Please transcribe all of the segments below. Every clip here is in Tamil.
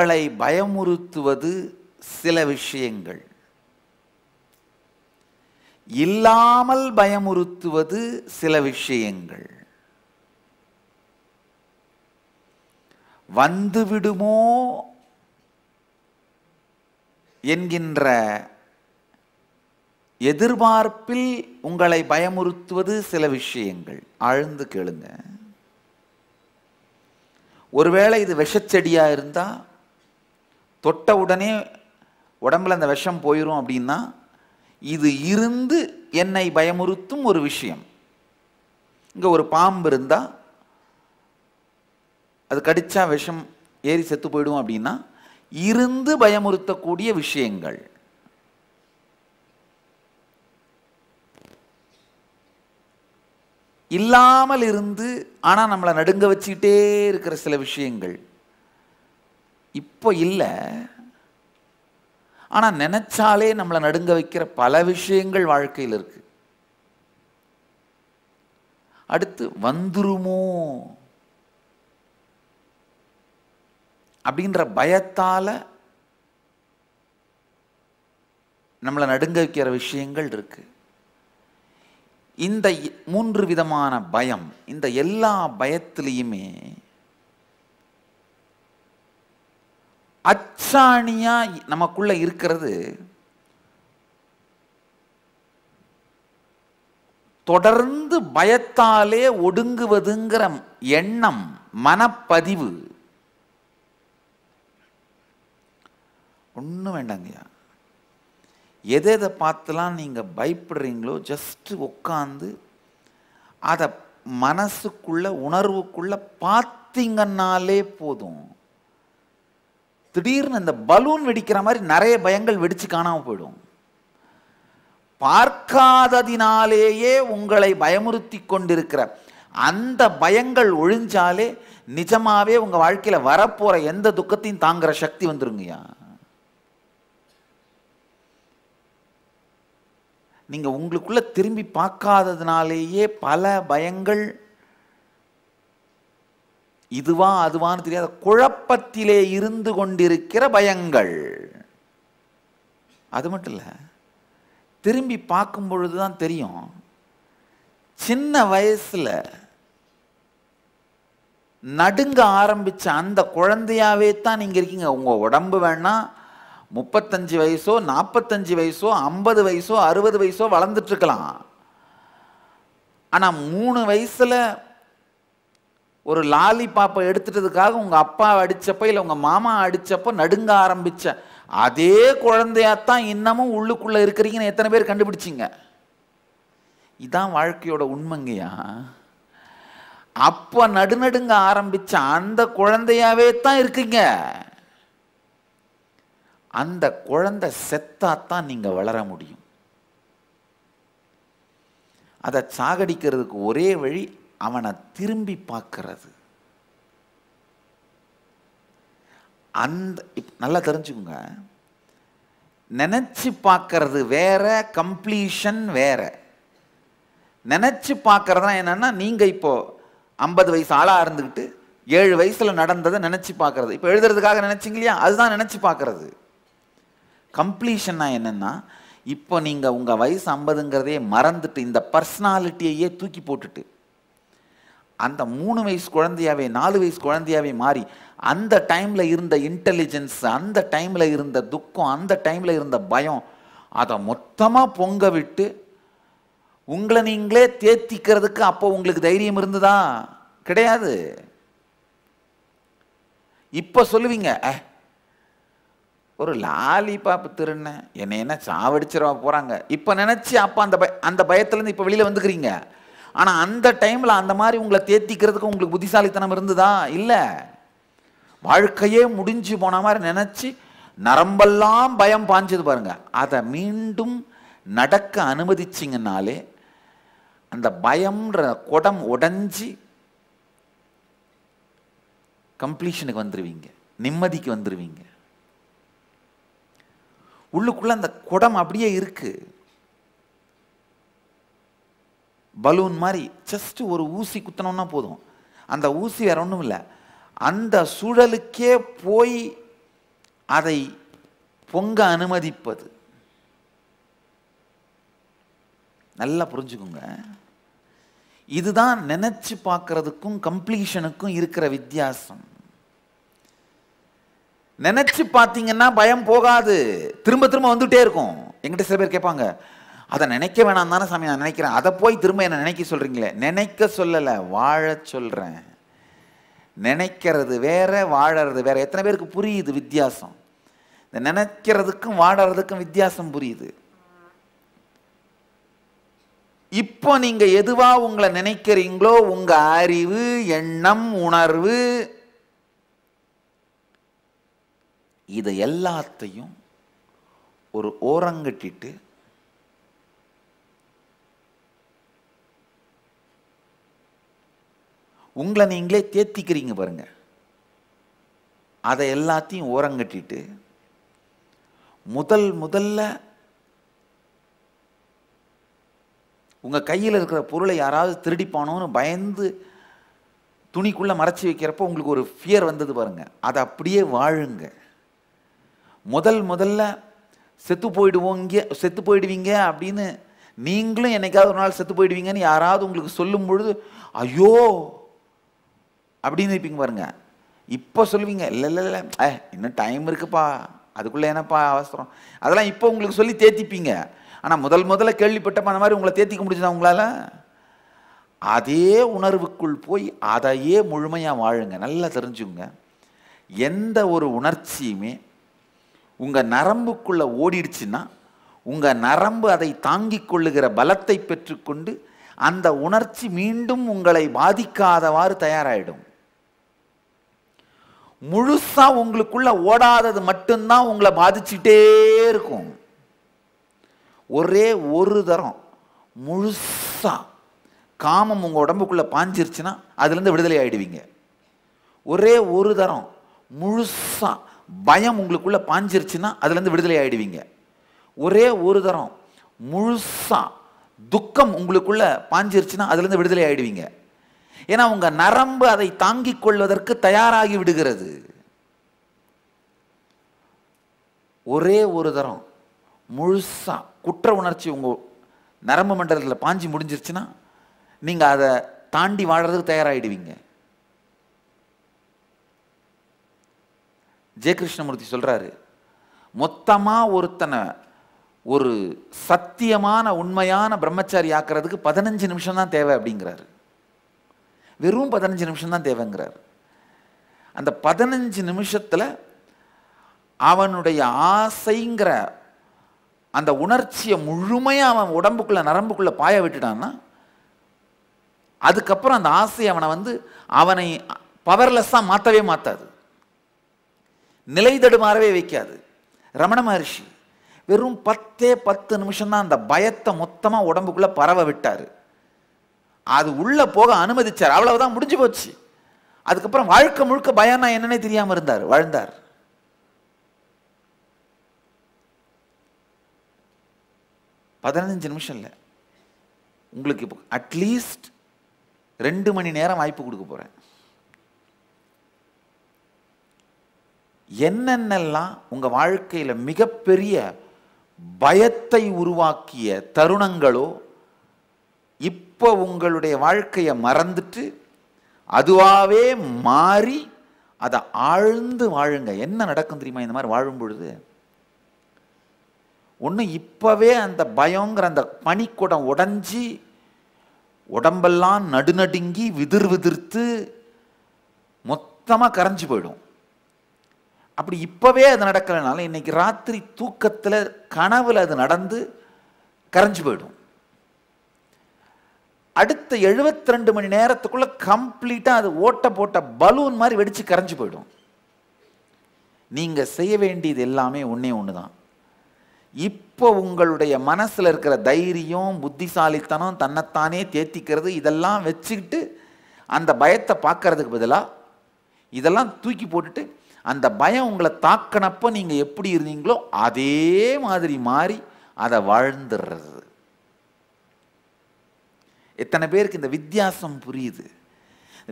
உங்களை பயமுறுத்துவது சில விஷயங்கள் இல்லாமல் பயமுறுத்துவது சில விஷயங்கள் வந்துவிடுமோ என்கின்ற எதிர்பார்ப்பில் உங்களை பயமுறுத்துவது சில விஷயங்கள் ஆழ்ந்து கேளுங்க ஒருவேளை இது விஷச்செடியாக இருந்தால் தொட்ட உடனே உடம்புல அந்த விஷம் போயிடும் அப்படின்னா இது இருந்து என்னை பயமுறுத்தும் ஒரு விஷயம் இங்கே ஒரு பாம்பு இருந்தால் அது கடித்தா விஷம் ஏறி செத்து போயிடும் அப்படின்னா இருந்து பயமுறுத்தக்கூடிய விஷயங்கள் இல்லாமல் இருந்து ஆனால் நம்மளை நடுங்க வச்சுக்கிட்டே இருக்கிற சில விஷயங்கள் இப்போ இல்லை ஆனால் நினச்சாலே நம்மளை நடுங்க வைக்கிற பல விஷயங்கள் வாழ்க்கையில் இருக்கு அடுத்து வந்துருமோ அப்படின்ற பயத்தால் நம்மளை நடுங்க வைக்கிற விஷயங்கள் இருக்கு இந்த மூன்று விதமான பயம் இந்த எல்லா பயத்திலையுமே அச்சாணியாக நமக்குள்ளே இருக்கிறது தொடர்ந்து பயத்தாலே ஒடுங்குவதுங்கிற எண்ணம் மனப்பதிவு ஒன்றும் வேண்டாங்கய்யா எதை எதை பார்த்துலாம் நீங்கள் பயப்படுறீங்களோ ஜஸ்ட்டு உட்காந்து அதை மனசுக்குள்ளே உணர்வுக்குள்ளே பார்த்தீங்கன்னாலே போதும் திடீர்னு இந்த பலூன் வெடிக்கிற மாதிரி நிறைய பயங்கள் வெடித்து காணாமல் போயிடும் பார்க்காததினாலேயே உங்களை பயமுறுத்தி கொண்டிருக்கிற அந்த பயங்கள் ஒழிஞ்சாலே நிஜமாவே உங்கள் வாழ்க்கையில் வரப்போகிற எந்த துக்கத்தையும் தாங்குற சக்தி வந்துருங்கய்யா நீங்கள் உங்களுக்குள்ளே திரும்பி பார்க்காததுனாலேயே பல பயங்கள் இதுவா அதுவான்னு தெரியாத குழப்பத்திலே இருந்து கொண்டிருக்கிற பயங்கள் அது மட்டும் இல்லை திரும்பி பார்க்கும் பொழுது தான் தெரியும் சின்ன வயசில் நடுங்க ஆரம்பித்த அந்த குழந்தையாவே தான் நீங்கள் இருக்கீங்க உங்கள் உடம்பு வேணால் முப்பத்தஞ்சு வயசோ நாற்பத்தஞ்சு வயசோ ஐம்பது வயசோ அறுபது வயசோ வளர்ந்துட்டுருக்கலாம் ஆனால் மூணு வயசில் ஒரு லாலி பாப்பை எடுத்துட்டதுக்காக உங்கள் அப்பா அடித்தப்போ இல்லை உங்கள் மாமா அடித்தப்போ நடுங்க ஆரம்பித்த அதே குழந்தையாத்தான் இன்னமும் உள்ளுக்குள்ளே இருக்கிறீங்கன்னு எத்தனை பேர் கண்டுபிடிச்சிங்க இதான் வாழ்க்கையோட உண்மைங்கயா அப்போ நடுநடுங்க ஆரம்பித்த அந்த குழந்தையாவே தான் இருக்கீங்க அந்த குழந்தை செத்தாத்தான் நீங்கள் வளர முடியும் அதை சாகடிக்கிறதுக்கு ஒரே வழி அவனை திரும்பி பார்க்கறது அந்த நல்லா தெரிஞ்சுக்கோங்க நினச்சி பார்க்கறது வேற கம்ப்ளீஷன் வேற நினச்சி தான் என்னென்னா நீங்கள் இப்போது ஐம்பது வயசு ஆளாக இருந்துக்கிட்டு ஏழு வயசில் நடந்ததை நினச்சி பார்க்குறது இப்போ எழுதுறதுக்காக நினச்சிங்க இல்லையா அதுதான் நினச்சி பார்க்குறது கம்ப்ளீஷன்னா என்னென்னா இப்போ நீங்கள் உங்கள் வயசு ஐம்பதுங்கிறதையே மறந்துட்டு இந்த பர்சனாலிட்டியையே தூக்கி போட்டுட்டு அந்த மூணு வயசு குழந்தையாவே நாலு வயசு குழந்தையாவே மாறி அந்த டைமில் இருந்த இன்டெலிஜென்ஸ் அந்த டைமில் இருந்த துக்கம் அந்த டைமில் இருந்த பயம் அதை மொத்தமாக பொங்க விட்டு உங்களை நீங்களே தேத்திக்கிறதுக்கு அப்போ உங்களுக்கு தைரியம் இருந்ததா கிடையாது இப்போ சொல்லுவீங்க ஒரு லாலிபாப் திருண்ண என்னை என்ன சாவடிச்சிருவா போகிறாங்க இப்போ நினச்சி அப்போ அந்த பய அந்த பயத்துலேருந்து இப்போ வெளியில் வந்துக்கிறீங்க ஆனால் அந்த டைமில் அந்த மாதிரி உங்களை தேத்திக்கிறதுக்கு உங்களுக்கு புத்திசாலித்தனம் இருந்ததா இல்லை வாழ்க்கையே முடிஞ்சு போன மாதிரி நினச்சி நரம்பெல்லாம் பயம் பாஞ்சது பாருங்க அதை மீண்டும் நடக்க அனுமதிச்சிங்கனாலே அந்த பயம்ன்ற குடம் உடஞ்சி கம்ப்ளீஷனுக்கு வந்துடுவீங்க நிம்மதிக்கு வந்துடுவீங்க உள்ளுக்குள்ளே அந்த குடம் அப்படியே இருக்குது பலூன் மாதிரி ஜஸ்ட்டு ஒரு ஊசி குத்தினோன்னா போதும் அந்த ஊசி வேற ஒன்றும் இல்லை அந்த சூழலுக்கே போய் அதை பொங்க அனுமதிப்பது நல்லா புரிஞ்சுக்கோங்க இதுதான் நினைச்சு பார்க்கறதுக்கும் கம்ப்ளீஷனுக்கும் இருக்கிற வித்தியாசம் நினைச்சு பார்த்தீங்கன்னா பயம் போகாது திரும்ப திரும்ப வந்துகிட்டே இருக்கும் எங்கிட்ட சில பேர் கேட்பாங்க அதை நினைக்க வேணாம் தானே சாமி நான் நினைக்கிறேன் அதை போய் திரும்ப என்னை நினைக்க சொல்கிறீங்களே நினைக்க சொல்லலை வாழ சொல்கிறேன் நினைக்கிறது வேற வாழறது வேற எத்தனை பேருக்கு புரியுது வித்தியாசம் இந்த நினைக்கிறதுக்கும் வாழறதுக்கும் வித்தியாசம் புரியுது இப்போ நீங்கள் எதுவாக உங்களை நினைக்கிறீங்களோ உங்கள் அறிவு எண்ணம் உணர்வு இதை எல்லாத்தையும் ஒரு ஓரங்கட்டிட்டு உங்களை நீங்களே தேத்திக்கிறீங்க பாருங்கள் அதை எல்லாத்தையும் ஓரங்கட்டிட்டு முதல் முதல்ல உங்கள் கையில் இருக்கிற பொருளை யாராவது திருடிப்பானோன்னு பயந்து துணிக்குள்ளே மறைச்சி வைக்கிறப்போ உங்களுக்கு ஒரு ஃபியர் வந்தது பாருங்கள் அதை அப்படியே வாழுங்க முதல் முதல்ல செத்து போயிடுவோங்க செத்து போயிடுவீங்க அப்படின்னு நீங்களும் என்னைக்காவது ஒரு நாள் செத்து போயிடுவீங்கன்னு யாராவது உங்களுக்கு சொல்லும் பொழுது ஐயோ அப்படின்னு இருப்பீங்க பாருங்க இப்போ சொல்லுவீங்க இல்லை இல்லை இல்லை ஏ இன்னும் டைம் இருக்குப்பா அதுக்குள்ளே என்னப்பா அவசரம் அதெல்லாம் இப்போ உங்களுக்கு சொல்லி தேத்திப்பீங்க ஆனால் முதல் முதல்ல கேள்விப்பட்டப்ப அந்த மாதிரி உங்களை தேத்திக்க முடிஞ்சதா உங்களால் அதே உணர்வுக்குள் போய் அதையே முழுமையாக வாழுங்க நல்லா தெரிஞ்சுங்க எந்த ஒரு உணர்ச்சியுமே உங்கள் நரம்புக்குள்ளே ஓடிடுச்சுன்னா உங்கள் நரம்பு அதை தாங்கிக் கொள்ளுகிற பலத்தை பெற்றுக்கொண்டு அந்த உணர்ச்சி மீண்டும் உங்களை பாதிக்காதவாறு தயாராகிடும் முழுசாக உங்களுக்குள்ளே ஓடாதது மட்டும்தான் உங்களை பாதிச்சுட்டே இருக்கும் ஒரே ஒரு தரம் முழுசாக காமம் உங்கள் உடம்புக்குள்ள பாஞ்சிருச்சுன்னா அதுலேருந்து விடுதலை ஆகிடுவீங்க ஒரே ஒரு தரம் முழுசாக பயம் உங்களுக்குள்ளே பாஞ்சிருச்சுன்னா அதுலேருந்து விடுதலை ஆகிடுவீங்க ஒரே ஒரு தரம் முழுசாக துக்கம் உங்களுக்குள்ளே பாஞ்சிருச்சுன்னா அதுலேருந்து விடுதலை ஆகிடுவீங்க ஏன்னா உங்கள் நரம்பு அதை தாங்கிக் கொள்வதற்கு தயாராகி விடுகிறது ஒரே ஒரு தரம் முழுசாக குற்ற உணர்ச்சி உங்கள் நரம்பு மண்டலத்தில் பாஞ்சி முடிஞ்சிருச்சுன்னா நீங்கள் அதை தாண்டி வாழறதுக்கு தயாராகிடுவீங்க ஜெயகிருஷ்ணமூர்த்தி சொல்கிறாரு மொத்தமாக ஒருத்தனை ஒரு சத்தியமான உண்மையான பிரம்மச்சாரி ஆக்கிறதுக்கு பதினஞ்சு நிமிஷம் தான் தேவை அப்படிங்கிறாரு வெறும் பதினஞ்சு நிமிஷம் தான் தேவைங்கிறார் அந்த பதினஞ்சு நிமிஷத்தில் அவனுடைய ஆசைங்கிற அந்த உணர்ச்சியை முழுமையாக அவன் உடம்புக்குள்ளே நரம்புக்குள்ளே பாய விட்டுட்டான்னா அதுக்கப்புறம் அந்த ஆசை அவனை வந்து அவனை பவர்லெஸ்ஸாக மாற்றவே மாற்றாது நிலை தடுமாறவே வைக்காது ரமண மகர்ஷி வெறும் பத்தே பத்து நிமிஷம் தான் அந்த பயத்தை மொத்தமாக உடம்புக்குள்ளே பரவ விட்டார் அது உள்ளே போக அனுமதித்தார் அவ்வளவுதான் முடிஞ்சு போச்சு அதுக்கப்புறம் வாழ்க்கை முழுக்க பயம்னா என்னன்னே தெரியாமல் இருந்தார் வாழ்ந்தார் பதினஞ்சு நிமிஷம் இல்லை உங்களுக்கு இப்போ அட்லீஸ்ட் ரெண்டு மணி நேரம் வாய்ப்பு கொடுக்க போகிறேன் என்னென்னலாம் உங்கள் வாழ்க்கையில் மிகப்பெரிய பயத்தை உருவாக்கிய தருணங்களோ இப்போ உங்களுடைய வாழ்க்கையை மறந்துட்டு அதுவாகவே மாறி அதை ஆழ்ந்து வாழுங்க என்ன நடக்கும் தெரியுமா இந்த மாதிரி வாழும் பொழுது ஒன்று இப்போவே அந்த பயங்கிற அந்த பனிக்கூடம் உடஞ்சி உடம்பெல்லாம் நடுநடுங்கி விதிர் விதிர்த்து மொத்தமாக கரைஞ்சி போயிடும் அப்படி இப்போவே அது நடக்கலைனால இன்றைக்கி ராத்திரி தூக்கத்தில் கனவில் அது நடந்து கரைஞ்சி போயிடும் அடுத்த எழுபத்தி ரெண்டு மணி நேரத்துக்குள்ளே கம்ப்ளீட்டாக அது ஓட்ட போட்ட பலூன் மாதிரி வெடித்து கரைஞ்சு போயிடும் நீங்கள் செய்ய வேண்டியது எல்லாமே ஒன்றே ஒன்று தான் இப்போ உங்களுடைய மனசில் இருக்கிற தைரியம் புத்திசாலித்தனம் தன்னைத்தானே தேத்திக்கிறது இதெல்லாம் வச்சுக்கிட்டு அந்த பயத்தை பார்க்கறதுக்கு பதிலாக இதெல்லாம் தூக்கி போட்டுட்டு அந்த பயம் உங்களை தாக்கினப்போ நீங்கள் எப்படி இருந்தீங்களோ அதே மாதிரி மாறி அதை வாழ்ந்துடுறது எத்தனை பேருக்கு இந்த வித்தியாசம் புரியுது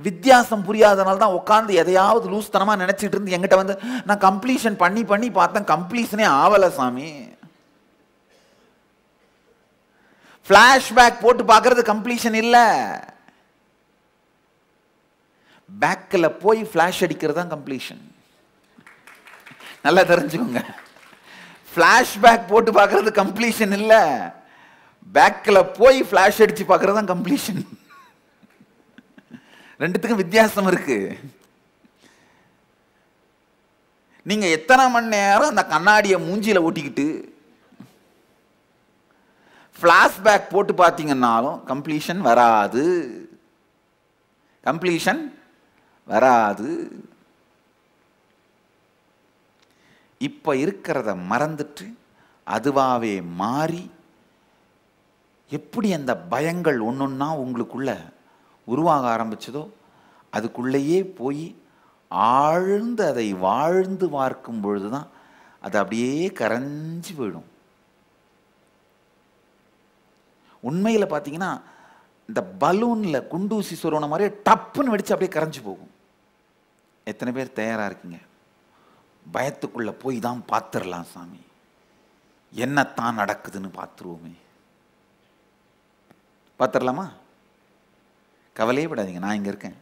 வித்தியாசம் புரியாதனால தான் உட்காந்து எதையாவது லூஸ்தனமாக நினச்சிட்டு இருந்து எங்கிட்ட வந்து நான் கம்ப்ளீஷன் பண்ணி பண்ணி பார்த்தேன் கம்ப்ளீஷனே ஆவலை சாமி ஃப்ளாஷ்பேக் போட்டு பார்க்கறது கம்ப்ளீஷன் இல்லை பேக்கில் போய் ஃப்ளாஷ் அடிக்கிறது தான் கம்ப்ளீஷன் நல்லா தெரிஞ்சுக்கோங்க ஃப்ளாஷ்பேக் போட்டு பார்க்கறது கம்ப்ளீஷன் இல்லை பேக்கில் போய் ஃப்ளாஷ் அடித்து பார்க்குறது தான் கம்ப்ளீஷன் ரெண்டுத்துக்கும் வித்தியாசம் இருக்கு நீங்கள் எத்தனை மணி நேரம் அந்த கண்ணாடியை மூஞ்சியில் ஓட்டிக்கிட்டு ஃப்ளாஷ்பேக் போட்டு பார்த்தீங்கன்னாலும் கம்ப்ளீஷன் வராது கம்ப்ளீஷன் வராது இப்போ இருக்கிறத மறந்துட்டு அதுவாகவே மாறி எப்படி அந்த பயங்கள் ஒன்றுன்னா உங்களுக்குள்ள உருவாக ஆரம்பித்ததோ அதுக்குள்ளேயே போய் ஆழ்ந்து அதை வாழ்ந்து பார்க்கும் பொழுது தான் அது அப்படியே கரைஞ்சி போயிடும் உண்மையில் பார்த்தீங்கன்னா இந்த பலூனில் குண்டூசி சொருவன மாதிரியே டப்புன்னு வெடித்து அப்படியே கரைஞ்சி போகும் எத்தனை பேர் தயாராக இருக்கீங்க பயத்துக்குள்ளே போய் தான் பார்த்துடலாம் சாமி என்னத்தான் நடக்குதுன்னு பார்த்துருவோமே பார்த்துடலாமா கவலையே படாதீங்க நான் இங்கே இருக்கேன்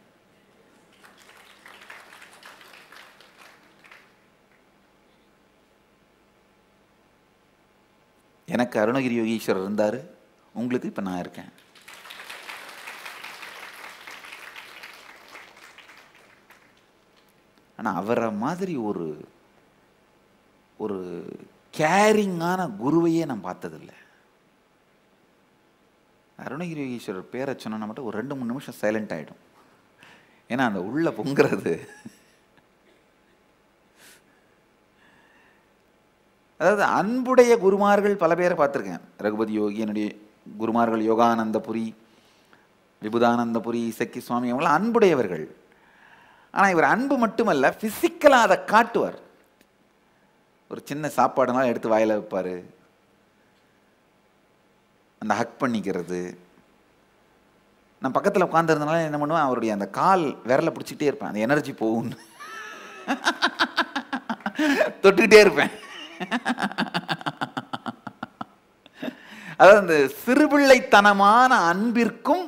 எனக்கு அருணகிரி யோகீஸ்வரர் இருந்தார் உங்களுக்கு இப்போ நான் இருக்கேன் ஆனால் அவரை மாதிரி ஒரு ஒரு கேரிங்கான குருவையே நான் பார்த்ததில்லை அருணகிரி ஈஸ்வரர் பேரை சொன்னால் மட்டும் ஒரு ரெண்டு மூணு நிமிஷம் சைலண்ட் ஆகிடும் ஏன்னா அந்த உள்ளே பொங்குறது அதாவது அன்புடைய குருமார்கள் பல பேரை பார்த்துருக்கேன் ரகுபதி யோகி என்னுடைய குருமார்கள் யோகானந்தபுரி விபுதானந்தபுரி இசக்கி சுவாமி அவங்களாம் அன்புடையவர்கள் ஆனால் இவர் அன்பு மட்டுமல்ல ஃபிசிக்கலாக அதை காட்டுவார் ஒரு சின்ன சாப்பாடுனால எடுத்து வாயில் வைப்பார் அந்த ஹக் பண்ணிக்கிறது நான் பக்கத்தில் உட்காந்துருந்தனால என்ன பண்ணுவேன் அவருடைய அந்த கால் விரலை பிடிச்சிக்கிட்டே இருப்பேன் அந்த எனர்ஜி போகும்னு தொட்டுக்கிட்டே இருப்பேன் அதாவது அந்த சிறுபிள்ளைத்தனமான அன்பிற்கும்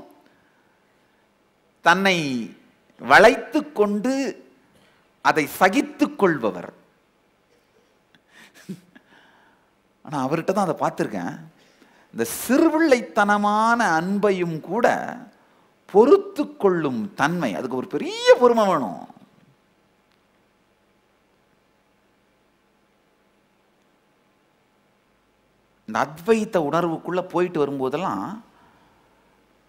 தன்னை வளைத்து கொண்டு அதை சகித்து கொள்பவர் ஆனால் அவர்கிட்ட தான் அதை பார்த்துருக்கேன் இந்த சிறுபிள்ளைத்தனமான அன்பையும் கூட பொறுத்து கொள்ளும் தன்மை அதுக்கு ஒரு பெரிய பொறுமை வேணும் இந்த அத்வைத்த உணர்வுக்குள்ளே போயிட்டு வரும்போதெல்லாம்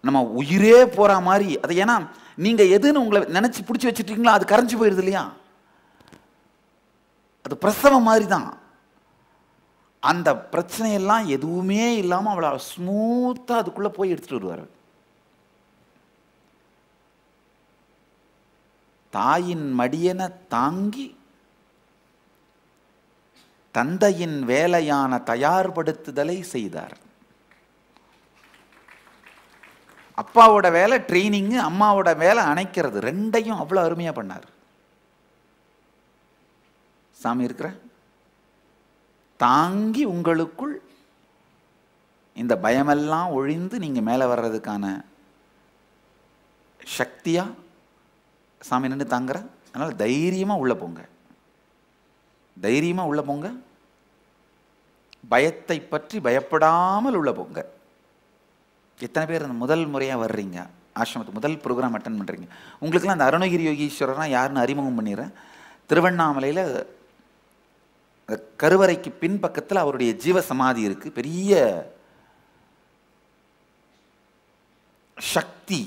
நம்ம உயிரே போற மாதிரி அது ஏன்னா நீங்கள் எதுன்னு உங்களை நினச்சி பிடிச்சி வச்சுட்டீங்களா அது கரைஞ்சு போயிடுது இல்லையா அது பிரசவம் மாதிரி தான் அந்த பிரச்சனையெல்லாம் எதுவுமே இல்லாமல் அவ்வளோ ஸ்மூத்தாக அதுக்குள்ளே போய் எடுத்துகிட்டு வருவார் தாயின் மடியென தாங்கி தந்தையின் வேலையான தயார்படுத்துதலை செய்தார் அப்பாவோட வேலை ட்ரைனிங்கு அம்மாவோட வேலை அணைக்கிறது ரெண்டையும் அவ்வளோ அருமையாக பண்ணார் சாமி இருக்கிற தாங்கி உங்களுக்குள் இந்த பயமெல்லாம் ஒழிந்து நீங்கள் மேலே வர்றதுக்கான சக்தியாக சாமி நின்று தாங்குற அதனால் தைரியமாக உள்ளே போங்க தைரியமாக உள்ளே போங்க பயத்தை பற்றி பயப்படாமல் உள்ளே போங்க எத்தனை பேர் அந்த முதல் முறையாக வர்றீங்க ஆசிரமத்துக்கு முதல் ப்ரோக்ராம் அட்டன் பண்ணுறீங்க உங்களுக்குலாம் அந்த அருணகிரி யோகீஸ்வரர்னா யாருன்னு அறிமுகம் பண்ணிடுறேன் திருவண்ணாமலையில் அந்த கருவறைக்கு பின்பக்கத்தில் அவருடைய ஜீவ சமாதி இருக்குது பெரிய சக்தி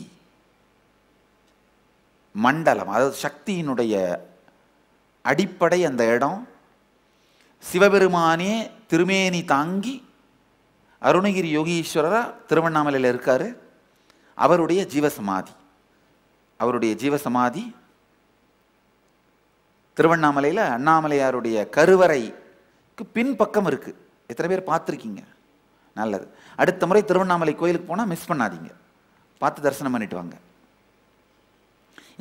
மண்டலம் அதாவது சக்தியினுடைய அடிப்படை அந்த இடம் சிவபெருமானே திருமேனி தாங்கி அருணகிரி யோகீஸ்வரராக திருவண்ணாமலையில் இருக்கார் அவருடைய ஜீவசமாதி அவருடைய ஜீவசமாதி திருவண்ணாமலையில் அண்ணாமலையாருடைய கருவறைக்கு பின்பக்கம் இருக்குது எத்தனை பேர் பார்த்துருக்கீங்க நல்லது அடுத்த முறை திருவண்ணாமலை கோயிலுக்கு போனால் மிஸ் பண்ணாதீங்க பார்த்து தரிசனம் பண்ணிட்டு வாங்க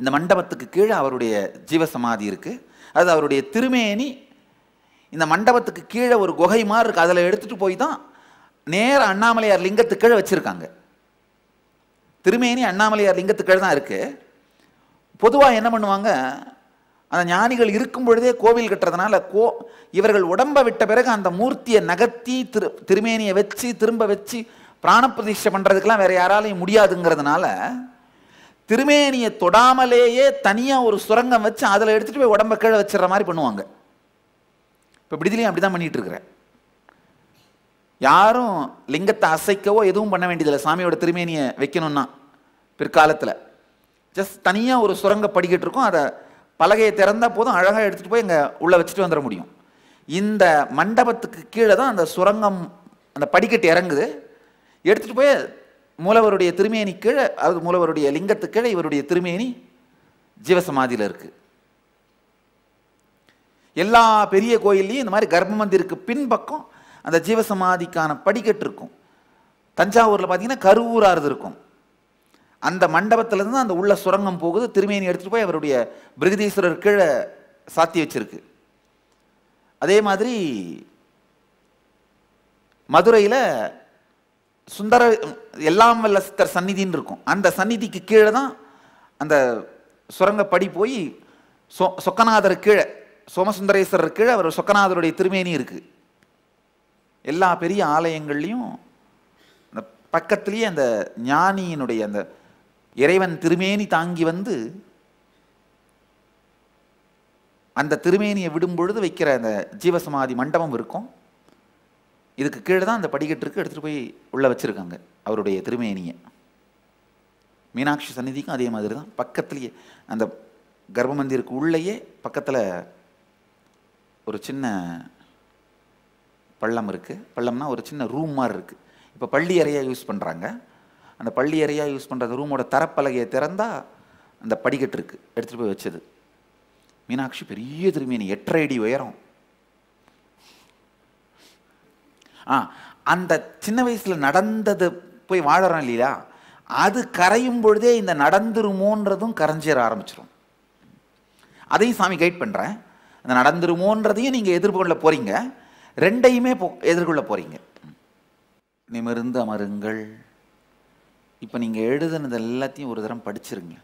இந்த மண்டபத்துக்கு கீழே அவருடைய ஜீவசமாதி இருக்குது அது அவருடைய திருமேனி இந்த மண்டபத்துக்கு கீழே ஒரு குகை மாதிரி இருக்குது அதில் எடுத்துகிட்டு போய் தான் நேர அண்ணாமலையார் லிங்கத்துக்கு கீழே வச்சுருக்காங்க திருமேனி அண்ணாமலையார் லிங்கத்துக்கு கீழே தான் இருக்குது பொதுவாக என்ன பண்ணுவாங்க அந்த ஞானிகள் இருக்கும் பொழுதே கோவில் கட்டுறதுனால கோ இவர்கள் உடம்பை விட்ட பிறகு அந்த மூர்த்தியை நகர்த்தி திரு திருமேனியை வச்சு திரும்ப வச்சு பிராணப்பிரதிஷ்டை பண்ணுறதுக்கெலாம் வேறு யாராலையும் முடியாதுங்கிறதுனால திருமேனியை தொடாமலேயே தனியாக ஒரு சுரங்கம் வச்சு அதில் எடுத்துகிட்டு போய் உடம்ப கீழே வச்சிடற மாதிரி பண்ணுவாங்க இப்போ விடுதலையும் அப்படி தான் பண்ணிகிட்ருக்கிறேன் யாரும் லிங்கத்தை அசைக்கவோ எதுவும் பண்ண வேண்டியதில்லை சாமியோட திருமேனியை வைக்கணும்னா பிற்காலத்தில் ஜஸ்ட் தனியாக ஒரு சுரங்க படிக்கிட்டு இருக்கோம் அதை பலகையை திறந்தால் போதும் அழகாக எடுத்துகிட்டு போய் எங்கள் உள்ளே வச்சுட்டு வந்துட முடியும் இந்த மண்டபத்துக்கு கீழே தான் அந்த சுரங்கம் அந்த படிக்கட்டு இறங்குது எடுத்துகிட்டு போய் மூலவருடைய திருமேனி கீழே அதாவது மூலவருடைய லிங்கத்து கீழே இவருடைய திருமேனி ஜீவசமாதியில் இருக்குது எல்லா பெரிய கோயில்லையும் இந்த மாதிரி கர்ப்ப மந்திருக்கு பின்பக்கம் அந்த ஜீவசமாதிக்கான படிக்கட்டு இருக்கும் தஞ்சாவூரில் பார்த்தீங்கன்னா கருவூராறுது இருக்கும் அந்த இருந்து அந்த உள்ள சுரங்கம் போகுது திருமேனி எடுத்துகிட்டு போய் அவருடைய பிருகதீஸ்வரர் கீழே சாத்தி வச்சிருக்கு அதே மாதிரி மதுரையில் சுந்தர எல்லாம் வல்ல சித்தர் சந்நிதின்னு இருக்கும் அந்த சந்நிதிக்கு கீழே தான் அந்த சுரங்கப்படி போய் சொ சொக்கநாதர் கீழே சோமசுந்தரேஸ்வரர் கீழே அவர் சொக்கநாதருடைய திருமேனி இருக்குது எல்லா பெரிய ஆலயங்கள்லேயும் அந்த பக்கத்துலேயே அந்த ஞானியினுடைய அந்த இறைவன் திருமேனி தாங்கி வந்து அந்த திருமேனியை விடும் பொழுது வைக்கிற அந்த ஜீவசமாதி மண்டபம் இருக்கும் இதுக்கு கீழே தான் அந்த இருக்கு எடுத்துகிட்டு போய் உள்ளே வச்சுருக்காங்க அவருடைய திருமேனியை மீனாட்சி சந்நிதிக்கும் அதே மாதிரி தான் பக்கத்துலேயே அந்த கர்ப்ப மந்திருக்கு உள்ளேயே பக்கத்தில் ஒரு சின்ன பள்ளம் இருக்குது பள்ளம்னா ஒரு சின்ன ரூம் மாதிரி இருக்குது இப்போ பள்ளி அறையாக யூஸ் பண்ணுறாங்க அந்த பள்ளி அறையாக யூஸ் பண்ணுற ரூமோட தரப்பலகையை திறந்தால் அந்த படிக்கட்டு இருக்குது எடுத்துகிட்டு போய் வச்சது மீனாட்சி பெரிய திருமேனி எட்டரை அடி உயரம் ஆ அந்த சின்ன வயசில் நடந்தது போய் வாழறோம் இல்லையா அது கரையும் பொழுதே இந்த நடந்துருமோன்றதும் கரைஞ்சிட ஆரம்பிச்சிடும் அதையும் சாமி கைட் பண்ணுறேன் அந்த நடந்துருமோன்றதையும் நீங்கள் எதிர்கொள்ள போகிறீங்க ரெண்டையுமே போ எதிர்கொள்ள போகிறீங்க நிமிர்ந்து அமருங்கள் இப்போ நீங்கள் எழுதுனது எல்லாத்தையும் ஒரு தரம் படிச்சிருங்க